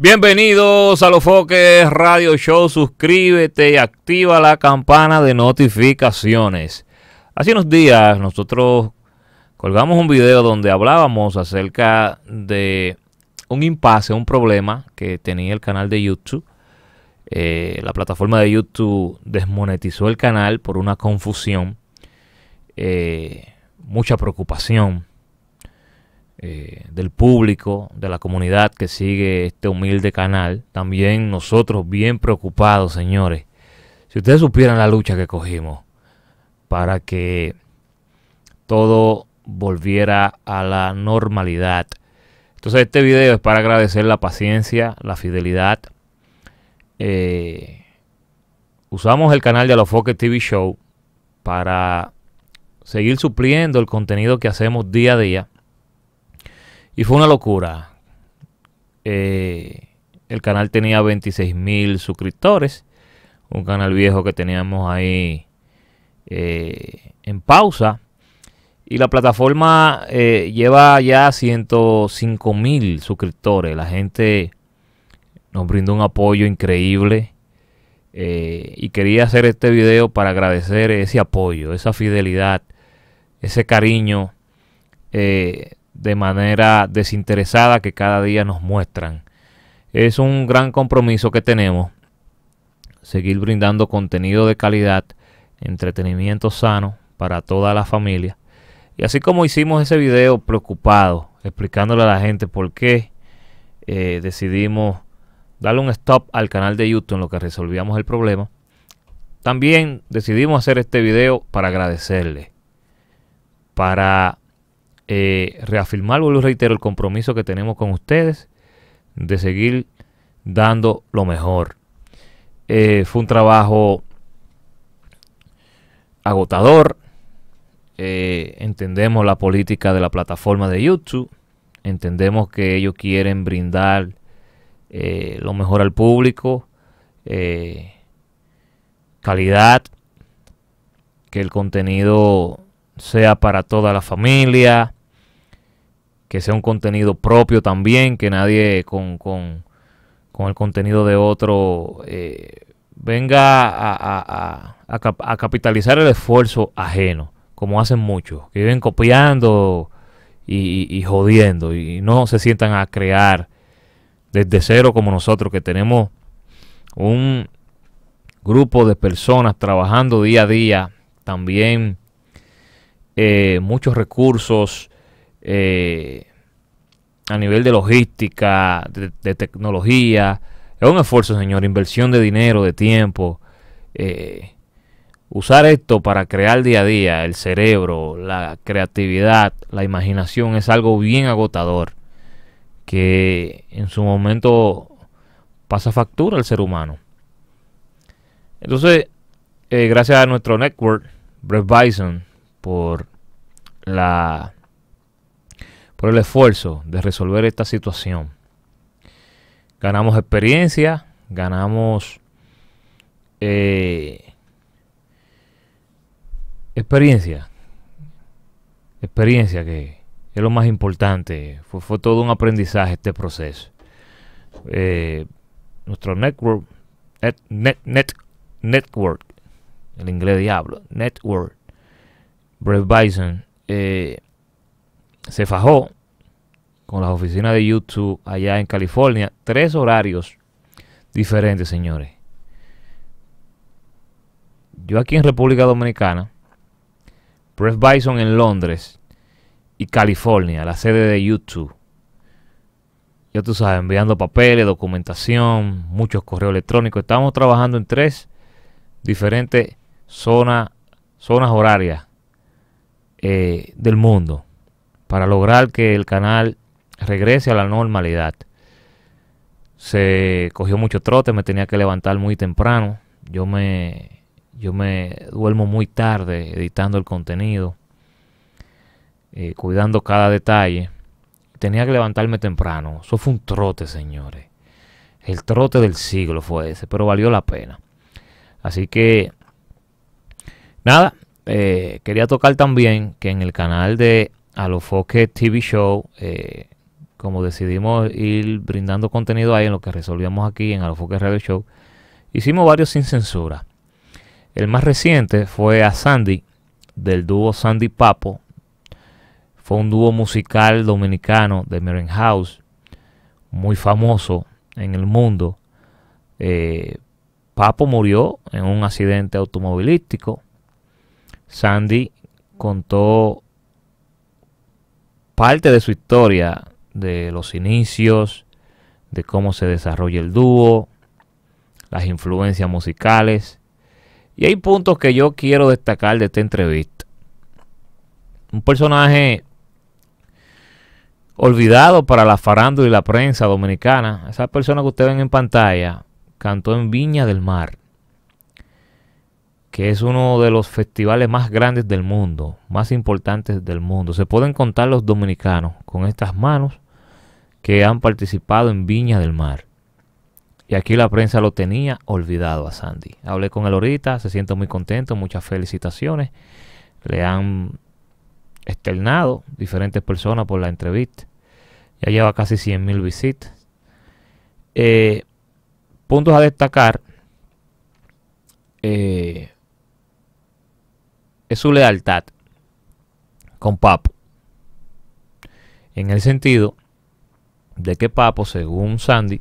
Bienvenidos a Los Foques Radio Show. Suscríbete y activa la campana de notificaciones. Hace unos días nosotros colgamos un video donde hablábamos acerca de un impasse, un problema que tenía el canal de YouTube. Eh, la plataforma de YouTube desmonetizó el canal por una confusión, eh, mucha preocupación eh, del público, de la comunidad que sigue este humilde canal. También nosotros bien preocupados, señores. Si ustedes supieran la lucha que cogimos para que todo volviera a la normalidad. Entonces este video es para agradecer la paciencia, la fidelidad. Eh, usamos el canal de Alofoque TV Show para seguir supliendo el contenido que hacemos día a día y fue una locura. Eh, el canal tenía 26 mil suscriptores. Un canal viejo que teníamos ahí eh, en pausa. Y la plataforma eh, lleva ya 105 mil suscriptores. La gente nos brindó un apoyo increíble. y quería hacer este video para agradecer ese apoyo, esa fidelidad, ese cariño de manera desinteresada que cada día nos muestran. Es un gran compromiso que tenemos, seguir brindando contenido de calidad, entretenimiento sano para toda la familia. Y así como hicimos ese video preocupado, explicándole a la gente por qué eh, decidimos darle un stop al canal de YouTube en lo que resolvíamos el problema, también decidimos hacer este video para agradecerle, para eh, reafirmar, y reitero, el compromiso que tenemos con ustedes de seguir dando lo mejor. Eh, fue un trabajo agotador. Eh, entendemos la política de la plataforma de YouTube. Entendemos que ellos quieren brindar lo mejor al público, calidad, que el contenido sea para toda la familia, que sea un contenido propio también, que nadie con, el contenido de otro eh, venga a, capitalizar el esfuerzo ajeno, como hacen muchos, que viven copiando y, jodiendo y no se sientan a crear desde cero como nosotros, que tenemos un grupo de personas trabajando día a día, también eh, muchos recursos eh, a nivel de logística, de, tecnología. Es un esfuerzo, señor, inversión de dinero, de tiempo. Eh, usar esto para crear día a día el cerebro, la creatividad, la imaginación es algo bien agotador que en su momento pasa factura al ser humano. Entonces, eh, gracias a nuestro network, Brett Bison, por la por el esfuerzo de resolver esta situación. Ganamos experiencia, ganamos eh, experiencia. Experiencia que es lo más importante. Fue, todo un aprendizaje este proceso. Eh, nuestro network, net, net, network, el inglés diablo, network, Brett Bison, eh, se fajó con las oficinas de YouTube allá en California. Tres horarios diferentes, señores. Yo aquí en República Dominicana, Press Bison en Londres y California, la sede de YouTube. Ya tú sabes, enviando papeles, documentación, muchos correos electrónicos. Estamos trabajando en tres diferentes zonas, zonas horarias eh, del mundo para lograr que el canal regrese a la normalidad. Se cogió mucho trote, me tenía que levantar muy temprano. Yo me, yo me duermo muy tarde editando el contenido, eh, cuidando cada detalle. Tenía que levantarme temprano. Eso fue un trote, señores. El trote del siglo fue ese, pero valió la pena. Así que, nada, eh, quería tocar también que en el canal de a los Foque TV Show, eh, como decidimos ir brindando contenido ahí en lo que resolvíamos aquí en Alofoque Radio Show, hicimos varios sin censura. El más reciente fue a Sandy, del dúo Sandy Papo. Fue un dúo musical dominicano de Meren House, muy famoso en el mundo. Eh, Papo murió en un accidente automovilístico. Sandy contó parte de su historia, de los inicios, de cómo se desarrolla el dúo, las influencias musicales. Y hay puntos que yo quiero destacar de esta entrevista. Un personaje olvidado para la farándula y la prensa dominicana. Esa persona que ustedes ven en pantalla cantó en Viña del Mar que es uno de los festivales más grandes del mundo, más importantes del mundo. Se pueden contar los dominicanos con estas manos que han participado en Viña del Mar. Y aquí la prensa lo tenía olvidado a Sandy. Hablé con él ahorita, se siente muy contento, muchas felicitaciones. Le han externado diferentes personas por la entrevista. Ya lleva casi 100.000 visitas. Eh, puntos a destacar. Eh, es su lealtad con Papo. En el sentido de que Papo, según Sandy,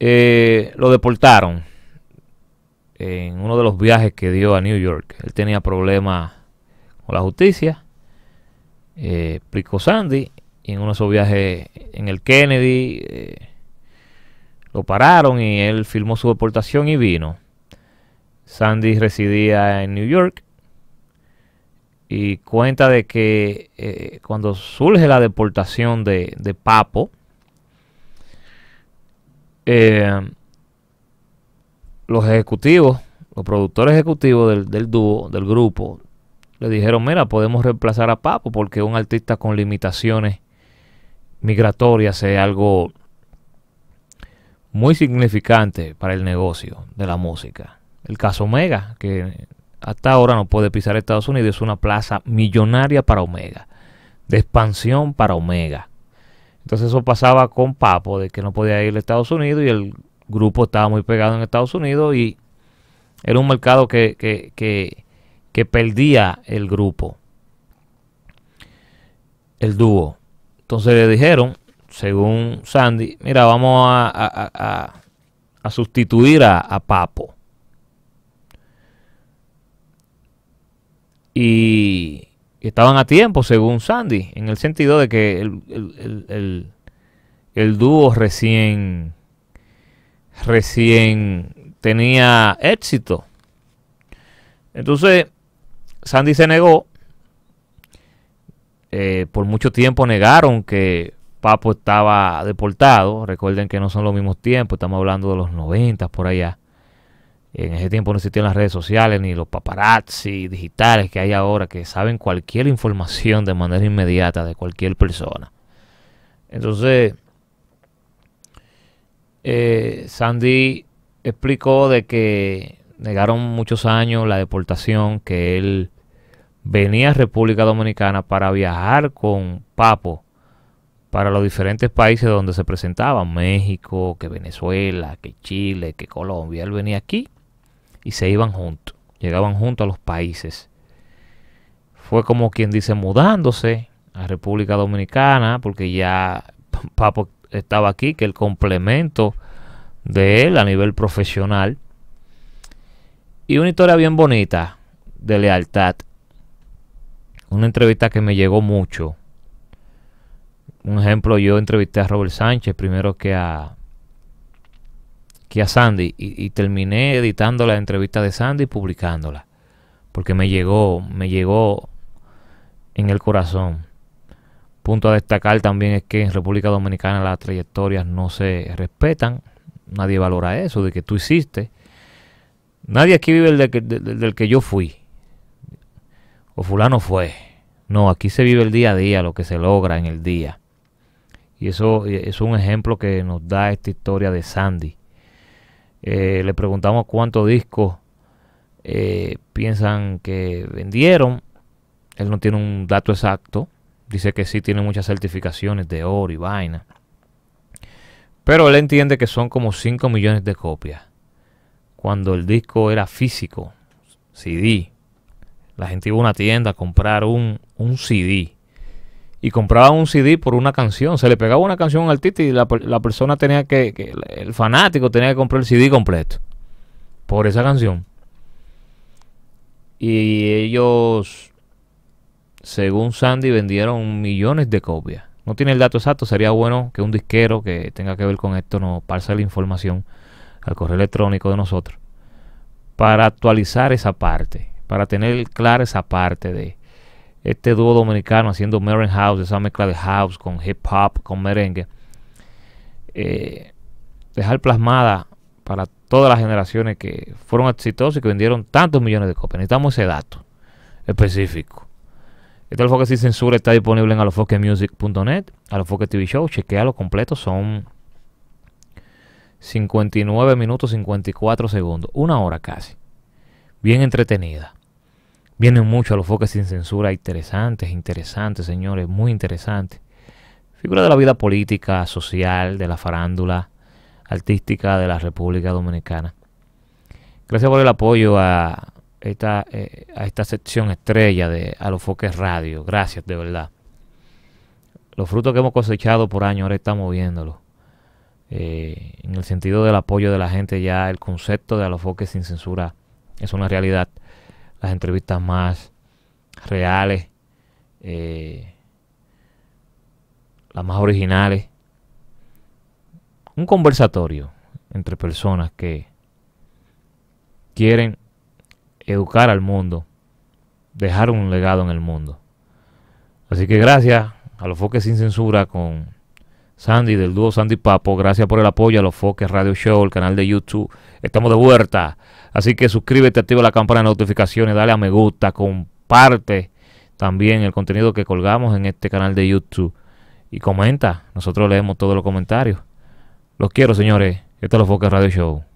eh, lo deportaron en uno de los viajes que dio a New York. Él tenía problemas con la justicia, eh, explicó Sandy, y en uno de esos viajes en el Kennedy eh, lo pararon y él firmó su deportación y vino. Sandy residía en New York y cuenta de que eh, cuando surge la deportación de, Papo, eh, los ejecutivos, los productores ejecutivos del, dúo, del grupo, le dijeron, mira, podemos reemplazar a Papo porque un artista con limitaciones migratorias es algo muy significante para el negocio de la música. El caso Omega, que hasta ahora no puede pisar Estados Unidos, es una plaza millonaria para Omega, de expansión para Omega. Entonces eso pasaba con Papo, de que no podía ir a Estados Unidos y el grupo estaba muy pegado en Estados Unidos y era un mercado que, perdía el grupo, el dúo. Entonces le dijeron, según Sandy, mira, vamos a sustituir a Papo y estaban a tiempo, según Sandy, en el sentido de que el, dúo recién, recién tenía éxito. Entonces, Sandy se negó. Eh, por mucho tiempo negaron que Papo estaba deportado. Recuerden que no son los mismos tiempos, estamos hablando de los 90 por allá. En ese tiempo no existían las redes sociales ni los paparazzi digitales que hay ahora que saben cualquier información de manera inmediata de cualquier persona. Entonces, eh, Sandy explicó de que negaron muchos años la deportación, que él venía a República Dominicana para viajar con Papo para los diferentes países donde se presentaba, México, que Venezuela, que Chile, que Colombia, él venía aquí y se iban juntos, llegaban juntos a los países. Fue como quien dice mudándose a República Dominicana, porque ya Papo estaba aquí, que el complemento de él a nivel profesional. Y una historia bien bonita de lealtad. Una entrevista que me llegó mucho. Un ejemplo, yo entrevisté a Robert Sánchez primero que a a Sandy y, terminé editando la entrevista de Sandy y publicándola. Porque me llegó, me llegó en el corazón. Punto a destacar también es que en República Dominicana las trayectorias no se respetan. Nadie valora eso, de que tú hiciste. Nadie aquí vive el del que yo fui. O fulano fue. No, aquí se vive el día a día, lo que se logra en el día. Y eso eh, es un ejemplo que nos da esta historia de Sandy. Eh, le preguntamos cuántos discos eh, piensan que vendieron. Él no tiene un dato exacto. Dice que sí tiene muchas certificaciones de oro y vaina. Pero él entiende que son como 5 millones de copias. Cuando el disco era físico, CD. La gente iba a una tienda a comprar un, un CD y compraba un CD por una canción. Se le pegaba una canción a un artista y la, persona tenía que, que, el fanático tenía que comprar el CD completo por esa canción. Y ellos, según Sandy, vendieron millones de copias. No tiene el dato exacto, sería bueno que un disquero que tenga que ver con esto nos pase la información al correo electrónico de nosotros para actualizar esa parte, para tener clara esa parte de este dúo dominicano haciendo Merengue House, esa mezcla de house con hip hop, con merengue, eh, dejar plasmada para todas las generaciones que fueron exitosas y que vendieron tantos millones de copias. Necesitamos ese dato específico. Este enfoque Sin Censura está disponible en alofoquemusic.net, Alofoque TV Show, chequea lo completo, son 59 minutos 54 segundos, una hora casi, bien entretenida. Vienen muchos a los foques sin censura interesantes, interesantes, señores, muy interesantes. Figura de la vida política, social, de la farándula artística de la República Dominicana. Gracias por el apoyo a esta, eh, a esta sección estrella de A los Foques Radio. Gracias, de verdad. Los frutos que hemos cosechado por años ahora estamos viéndolos. Eh, en el sentido del apoyo de la gente, ya el concepto de A los Foques sin censura es una realidad las entrevistas más reales, eh, las más originales. Un conversatorio entre personas que quieren educar al mundo, dejar un legado en el mundo. Así que gracias a los foques sin censura con Sandy del dúo Sandy Papo. Gracias por el apoyo a los Foques Radio Show, el canal de YouTube. Estamos de vuelta. Así que suscríbete, activa la campana de notificaciones, dale a me gusta, comparte también el contenido que colgamos en este canal de YouTube y comenta. Nosotros leemos todos los comentarios. Los quiero, señores. esto es los Foques Radio Show.